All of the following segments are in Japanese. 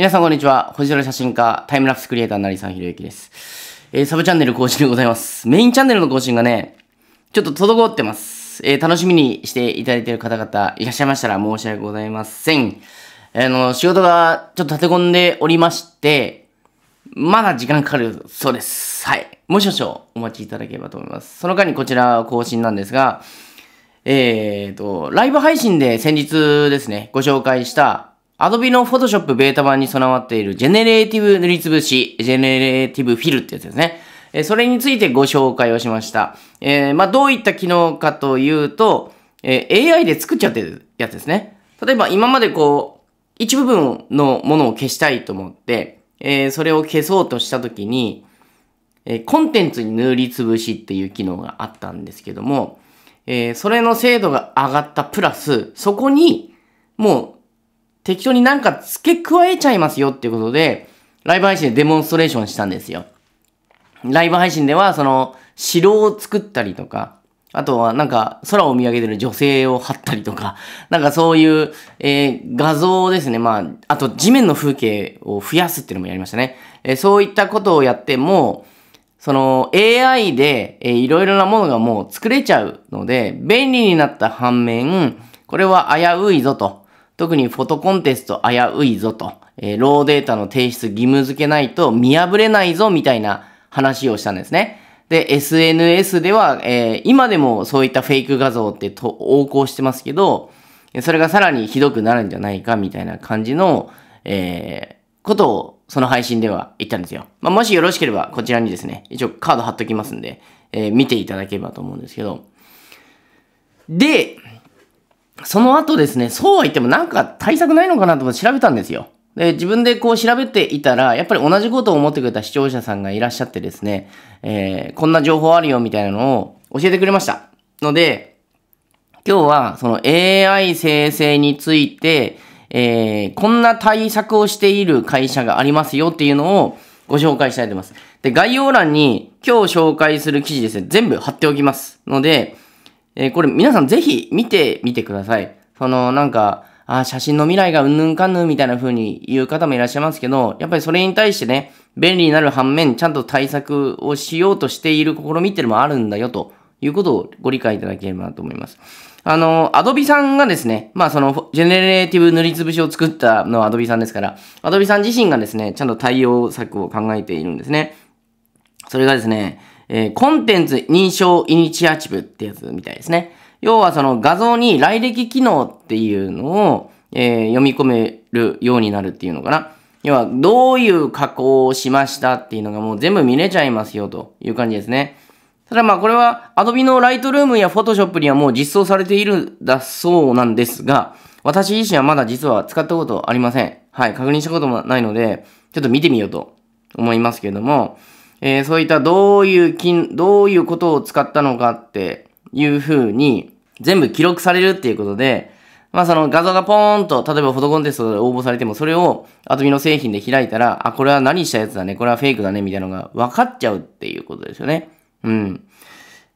皆さんこんにちは。星空写真家、タイムラプスクリエイター、成沢博之です。えー、サブチャンネル更新でございます。メインチャンネルの更新がね、ちょっと滞ってます。えー、楽しみにしていただいている方々、いらっしゃいましたら申し訳ございません。あの、仕事がちょっと立て込んでおりまして、まだ時間かかるそうです。はい。もう少々お待ちいただければと思います。その間にこちら更新なんですが、えっ、ー、と、ライブ配信で先日ですね、ご紹介した Adobe の Photoshop ベータ版に備わっているジェネレーティブ塗りつぶし、ジェネレーティブフィルってやつですね。えそれについてご紹介をしました。えー、まあ、どういった機能かというと、えー、AI で作っちゃってるやつですね。例えば今までこう、一部分のものを消したいと思って、えー、それを消そうとしたときに、えー、コンテンツに塗りつぶしっていう機能があったんですけども、えー、それの精度が上がったプラス、そこに、もう適当になんか付け加えちゃいますよっていうことで、ライブ配信でデモンストレーションしたんですよ。ライブ配信では、その、城を作ったりとか、あとはなんか空を見上げてる女性を貼ったりとか、なんかそういう、えー、画像ですね。まあ、あと地面の風景を増やすっていうのもやりましたね。えー、そういったことをやっても、その AI で、えいろいろなものがもう作れちゃうので、便利になった反面、これは危ういぞと。特にフォトコンテスト危ういぞと、えー、ローデータの提出義務付けないと見破れないぞみたいな話をしたんですね。で、SNS では、えー、今でもそういったフェイク画像ってと横行してますけど、それがさらにひどくなるんじゃないかみたいな感じの、えー、ことをその配信では言ったんですよ。まあ、もしよろしければこちらにですね、一応カード貼っときますんで、えー、見ていただければと思うんですけど。で、その後ですね、そうは言ってもなんか対策ないのかなと思って調べたんですよ。で、自分でこう調べていたら、やっぱり同じことを思ってくれた視聴者さんがいらっしゃってですね、えー、こんな情報あるよみたいなのを教えてくれました。ので、今日はその AI 生成について、えー、こんな対策をしている会社がありますよっていうのをご紹介したいと思います。で、概要欄に今日紹介する記事ですね、全部貼っておきます。ので、えー、これ皆さんぜひ見てみてください。そのなんか、あ、写真の未来がうんぬんかんぬんみたいな風に言う方もいらっしゃいますけど、やっぱりそれに対してね、便利になる反面、ちゃんと対策をしようとしている試みっていうのもあるんだよということをご理解いただければなと思います。あの、アドビさんがですね、まあその、ジェネレーティブ塗りつぶしを作ったのはアドビさんですから、アドビさん自身がですね、ちゃんと対応策を考えているんですね。それがですね、えー、コンテンツ認証イニシアチブってやつみたいですね。要はその画像に来歴機能っていうのを、えー、読み込めるようになるっていうのかな。要はどういう加工をしましたっていうのがもう全部見れちゃいますよという感じですね。ただまあこれは Adobe の Lightroom や Photoshop にはもう実装されているだそうなんですが、私自身はまだ実は使ったことありません。はい、確認したこともないので、ちょっと見てみようと思いますけれども、えー、そういったどういう金、どういうことを使ったのかっていうふうに、全部記録されるっていうことで、まあその画像がポーンと、例えばフォトコンテストで応募されても、それをアトミの製品で開いたら、あ、これは何したやつだね、これはフェイクだね、みたいなのが分かっちゃうっていうことですよね。うん。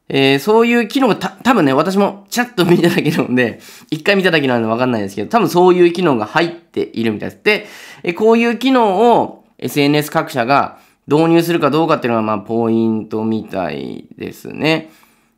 えー、そういう機能がた、多分ね、私もチャット見ただけなんで、一回見ただけなんでわかんないですけど、多分そういう機能が入っているみたいです。で、えこういう機能を SNS 各社が導入するかどうかっていうのが、まあ、ポイントみたいですね。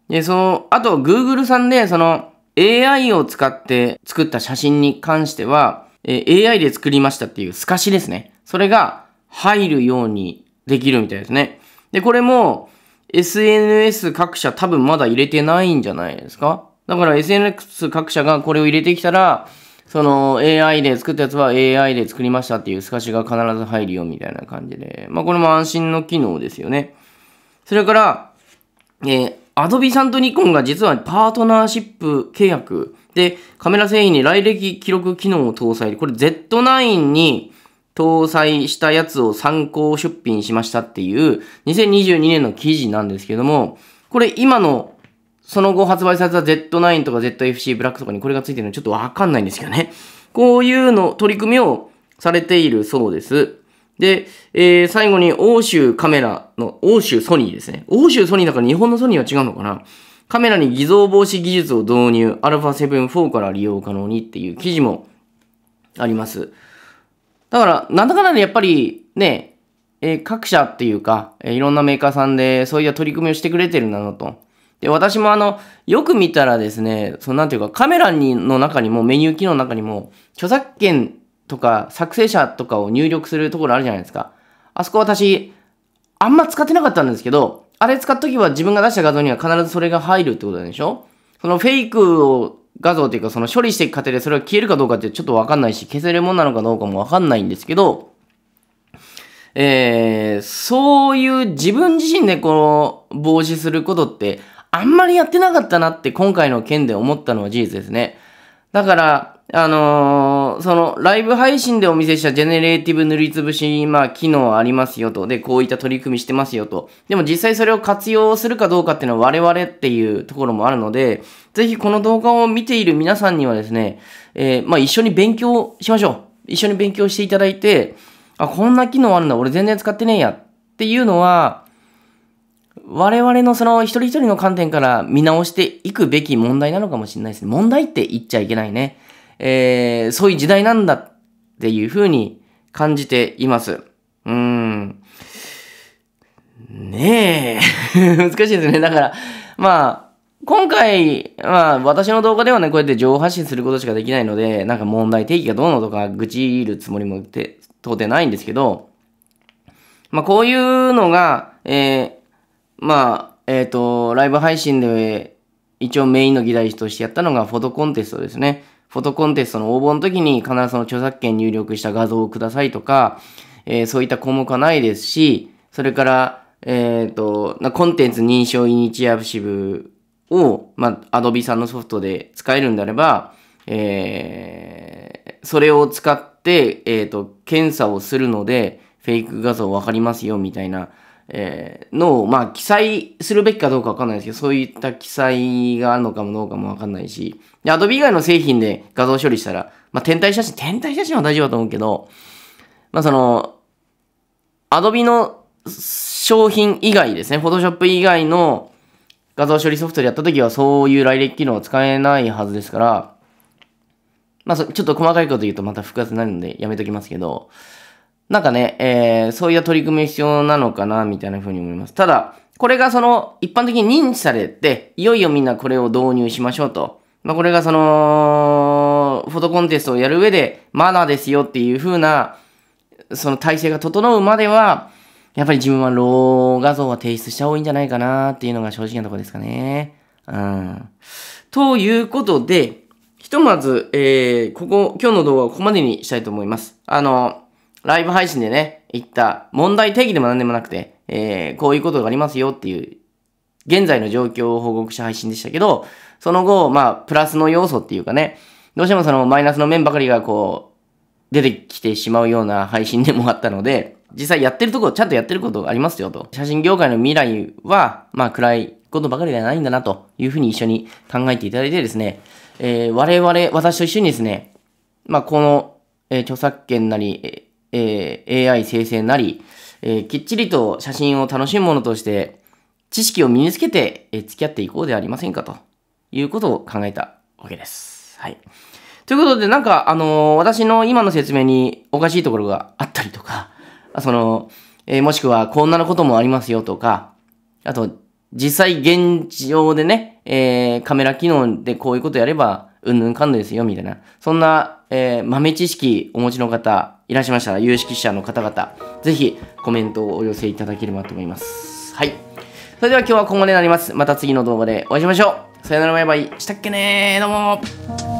で、その、あと、Google さんで、その、AI を使って作った写真に関しては、え AI で作りましたっていう透かしですね。それが入るようにできるみたいですね。で、これも SNS 各社多分まだ入れてないんじゃないですかだから SNS 各社がこれを入れてきたら、その AI で作ったやつは AI で作りましたっていう透かしが必ず入るよみたいな感じで、まあこれも安心の機能ですよね。それから、えー、Adobe さんとニコンが実はパートナーシップ契約でカメラ製品に来歴記録機能を搭載。これ Z9 に搭載したやつを参考出品しましたっていう2022年の記事なんですけども、これ今のその後発売された Z9 とか ZFC ブラックとかにこれがついてるのちょっとわかんないんですけどね。こういうの、取り組みをされているそうです。で、えー、最後に欧州カメラの、欧州ソニーですね。欧州ソニーだから日本のソニーは違うのかなカメラに偽造防止技術を導入、α7-4 から利用可能にっていう記事もあります。だから、なんだかんだでやっぱりね、えー、各社っていうか、えー、いろんなメーカーさんでそういった取り組みをしてくれてるんだなと。で、私もあの、よく見たらですね、そのなんていうか、カメラにの中にも、メニュー機能の中にも、著作権とか作成者とかを入力するところあるじゃないですか。あそこ私、あんま使ってなかったんですけど、あれ使っとけば自分が出した画像には必ずそれが入るってことでしょそのフェイクを画像っていうかその処理していく過程でそれが消えるかどうかってちょっとわかんないし、消せるものなのかどうかもわかんないんですけど、えー、そういう自分自身でこの防止することってあんまりやってなかったなって今回の件で思ったのは事実ですね。だから、あのー、その、ライブ配信でお見せしたジェネレーティブ塗りつぶし、まあ、機能ありますよと。で、こういった取り組みしてますよと。でも実際それを活用するかどうかっていうのは我々っていうところもあるので、ぜひこの動画を見ている皆さんにはですね、えー、まあ、一緒に勉強しましょう。一緒に勉強していただいて、あ、こんな機能あるんだ。俺全然使ってねえや。っていうのは、我々のその一人一人の観点から見直していくべき問題なのかもしれないですね。問題って言っちゃいけないね。えー、そういう時代なんだっていうふうに感じています。うん。ねえ。難しいですね。だから、まあ、今回、まあ、私の動画ではね、こうやって情報発信することしかできないので、なんか問題提起がどうのとか、愚痴るつもりもってないんですけど、まあ、こういうのが、えーまあ、えっ、ー、と、ライブ配信で一応メインの議題としてやったのがフォトコンテストですね。フォトコンテストの応募の時に必ずその著作権入力した画像をくださいとか、えー、そういった項目はないですし、それから、えっ、ー、と、コンテンツ認証イニチアシブを、まあ、Adobe さんのソフトで使えるんであれば、えー、それを使って、えっ、ー、と、検査をするので、フェイク画像わかりますよ、みたいなえー、のを、まあ、記載するべきかどうかわかんないですけど、そういった記載があるのかもどうかもわかんないし、で、Adobe 以外の製品で画像処理したら、まあ、天体写真、天体写真は大丈夫だと思うけど、まあ、その、Adobe の商品以外ですね、Photoshop 以外の画像処理ソフトでやった時は、そういう来歴機能は使えないはずですから、まあ、ちょっと細かいこと言うとまた複雑になるのでやめときますけど、なんかね、えー、そういう取り組み必要なのかな、みたいな風に思います。ただ、これがその、一般的に認知されて、いよいよみんなこれを導入しましょうと。まあ、これがその、フォトコンテストをやる上で、マナーですよっていう風な、その体制が整うまでは、やっぱり自分はロー画像は提出した方がいいんじゃないかなっていうのが正直なところですかね。うん。ということで、ひとまず、えー、ここ、今日の動画はここまでにしたいと思います。あの、ライブ配信でね、言った問題定義でも何でもなくて、えー、こういうことがありますよっていう、現在の状況を報告した配信でしたけど、その後、まあ、プラスの要素っていうかね、どうしてもそのマイナスの面ばかりがこう、出てきてしまうような配信でもあったので、実際やってるとこ、ちゃんとやってることがありますよと。写真業界の未来は、まあ、暗いことばかりではないんだなというふうに一緒に考えていただいてですね、えー、我々、私と一緒にですね、まあ、この、えー、著作権なり、えーえー、AI 生成なり、えー、きっちりと写真を楽しむものとして、知識を身につけて、えー、付き合っていこうではありませんかということを考えたわけです。はい。ということで、なんか、あのー、私の今の説明におかしいところがあったりとか、その、えー、もしくはこんなのこともありますよとか、あと、実際現状でね、えー、カメラ機能でこういうことやれば、うんぬんかんぬですよ、みたいな。そんな、えー、豆知識お持ちの方、いらっしゃいましたら、有識者の方々、ぜひコメントをお寄せいただければと思います。はい。それでは今日はここまでになります。また次の動画でお会いしましょう。さよならバイバイ。したっけねー。どうも